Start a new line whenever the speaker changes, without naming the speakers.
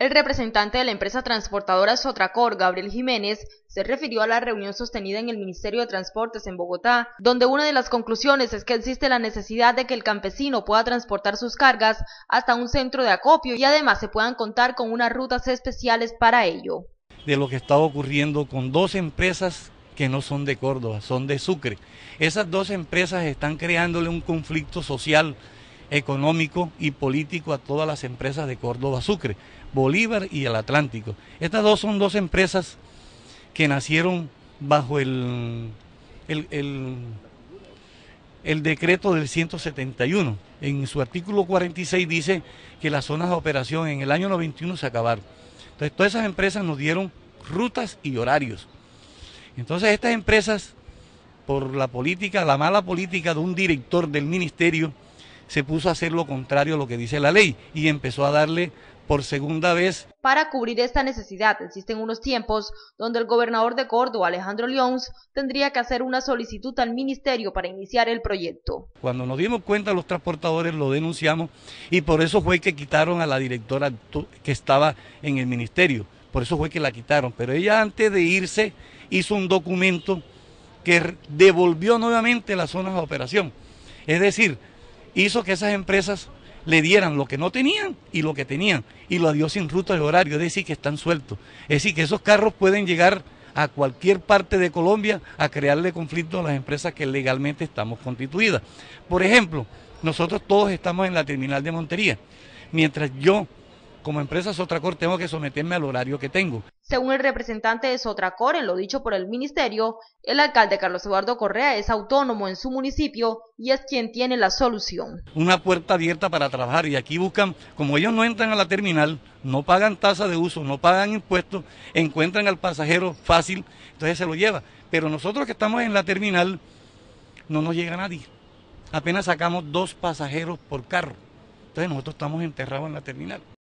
El representante de la empresa transportadora Sotracor, Gabriel Jiménez, se refirió a la reunión sostenida en el Ministerio de Transportes en Bogotá, donde una de las conclusiones es que existe la necesidad de que el campesino pueda transportar sus cargas hasta un centro de acopio y además se puedan contar con unas rutas especiales para ello.
De lo que está ocurriendo con dos empresas que no son de Córdoba, son de Sucre. Esas dos empresas están creándole un conflicto social económico y político a todas las empresas de Córdoba Sucre, Bolívar y el Atlántico. Estas dos son dos empresas que nacieron bajo el, el, decreto del 171. En su artículo 46 dice que las zonas de operación en el año 91 se acabaron. Entonces todas esas empresas nos dieron rutas y horarios. Entonces estas empresas, por la política, la mala política de un director del ministerio, se puso a hacer lo contrario a lo que dice la ley y empezó a darle por segunda vez.
Para cubrir esta necesidad existen unos tiempos donde el gobernador de Córdoba, Alejandro Lyons, tendría que hacer una solicitud al ministerio para iniciar el proyecto.
Cuando nos dimos cuenta los transportadores lo denunciamos y por eso fue que quitaron a la directora que estaba en el ministerio, por eso fue que la quitaron, pero ella antes de irse hizo un documento que devolvió nuevamente las zonas de operación. Es decir, hizo que esas empresas le dieran lo que no tenían y lo que tenían, y lo dio sin ruta de horario, es decir, que están sueltos. Es decir, que esos carros pueden llegar a cualquier parte de Colombia a crearle conflicto a las empresas que legalmente estamos constituidas. Por ejemplo, nosotros todos estamos en la terminal de Montería. Mientras yo como empresa Sotracor tengo que someterme al horario que tengo.
Según el representante de Sotracor, en lo dicho por el ministerio, el alcalde Carlos Eduardo Correa es autónomo en su municipio y es quien tiene la solución.
Una puerta abierta para trabajar y aquí buscan, como ellos no entran a la terminal, no pagan tasa de uso, no pagan impuestos, encuentran al pasajero fácil, entonces se lo lleva. Pero nosotros que estamos en la terminal, no nos llega nadie. Apenas sacamos dos pasajeros por carro. Entonces nosotros estamos enterrados en la terminal.